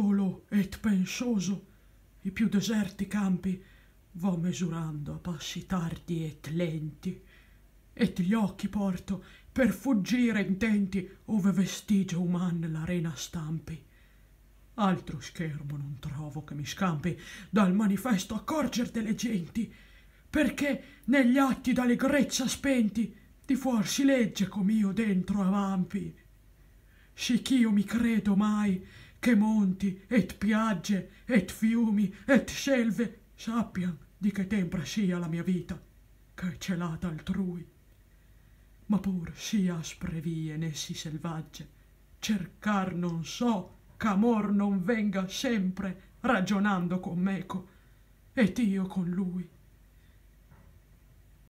solo et pensoso i più deserti campi vo mesurando a passi tardi et lenti et gli occhi porto per fuggire intenti ove vestigio uman l'arena stampi altro schermo non trovo che mi scampi dal manifesto accorger delle genti perché negli atti d'allegrezza spenti di fuor si legge com'io dentro avampi sì ch'io mi credo mai che monti et piagge et fiumi et selve sappian di che tempra sia la mia vita che è celata altrui ma pur sì aspre vie né sì selvagge cercar non so ch'amor non venga sempre ragionando con meco et io con lui